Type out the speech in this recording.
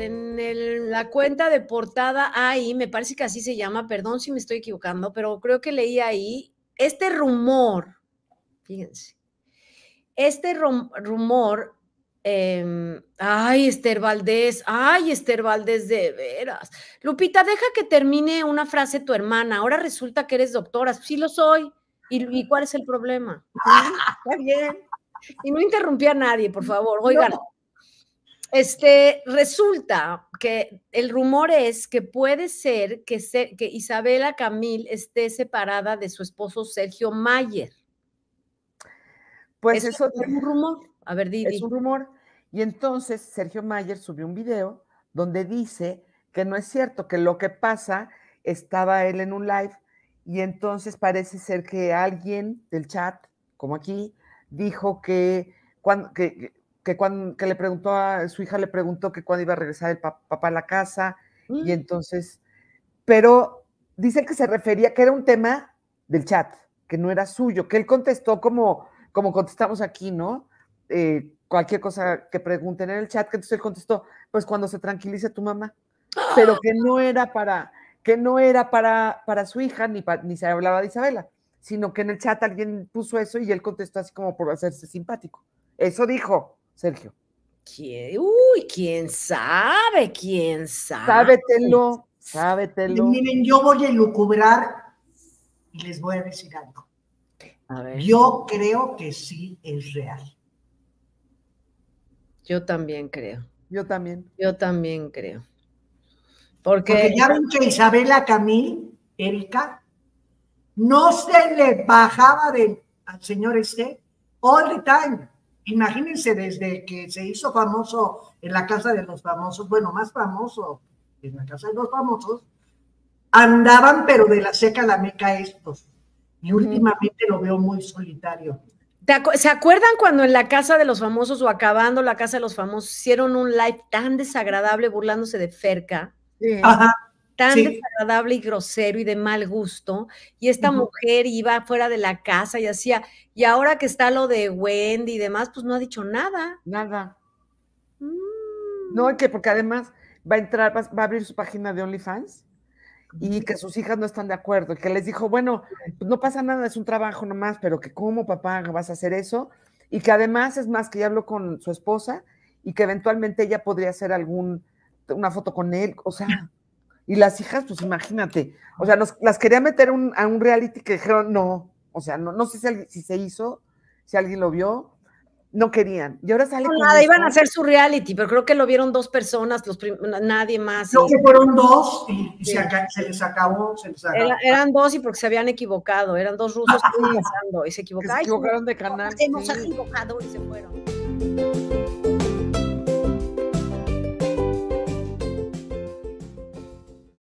en la cuenta de portada ahí, me parece que así se llama, perdón si me estoy equivocando, pero creo que leí ahí este rumor, fíjense, este rumor, em, ay, Esther Valdés, ay, Esther Valdés, de veras. Lupita, deja que termine una frase tu hermana, ahora resulta que eres doctora, sí lo soy, ¿y, cuál es el problema? Está bien. Y no interrumpí a nadie, por favor, oigan. Este, resulta que el rumor es que puede ser que, Isabela Camil esté separada de su esposo Sergio Mayer. Pues eso, es un rumor. A ver, Didi. Es un rumor. Y entonces Sergio Mayer subió un video donde dice que no es cierto, que lo que pasa, estaba él en un live y entonces parece ser que alguien del chat, como aquí, dijo que, cuando, que, que, le preguntó a su hija, le preguntó que cuándo iba a regresar el papá a la casa, y mm. entonces, pero dicen que se refería, que era un tema del chat, que no era suyo, que él contestó como, como contestamos aquí, ¿no? Eh, cualquier cosa que pregunten en el chat, que entonces él contestó, pues cuando se tranquilice tu mamá, pero que no era para, que no era para, para su hija, ni, ni se hablaba de Isabela, sino que en el chat alguien puso eso y él contestó así como por hacerse simpático. Eso dijo. Sergio? Uy, quién sabe, quién sabe. Sábetelo, sábetelo. Miren, yo voy a lucubrar y les voy a decir algo. A ver. Yo creo que sí es real. Yo también creo. Yo también. Yo también creo. Porque, ya ven que Isabela Camil, Erika, no se le bajaba del, al señor este all the time imagínense desde que se hizo famoso en la casa de los famosos, bueno, más famoso en la casa de los famosos, andaban pero de la seca a la meca estos. Y últimamente lo veo muy solitario. ¿Se acuerdan cuando en la casa de los famosos o acabando la casa de los famosos hicieron un live tan desagradable burlándose de Ferca? Ajá tan desagradable y grosero y de mal gusto. Y esta mujer iba fuera de la casa y hacía, y ahora que está lo de Wendy y demás, pues no ha dicho nada. Nada. No, mm. que porque además va a entrar, va, a abrir su página de OnlyFans y que sus hijas no están de acuerdo, y que les dijo, bueno, pues no pasa nada, es un trabajo nomás, pero que cómo, papá, vas a hacer eso, y que además es más que ya habló con su esposa y que eventualmente ella podría hacer algún, una foto con él, o sea, y las hijas, pues imagínate, o sea, nos, las quería meter a un reality que dijeron no, o sea, no, no sé si, se hizo, si alguien lo vio, no querían. Y ahora sale. No, nada, iban a hacer su reality, pero creo que lo vieron dos personas, los nadie más. Creo que fueron dos y, se, les acabó. eran dos y porque se habían equivocado, eran dos rusos que y se equivocaron. Se equivocaron de canal. Se equivocado y se fueron.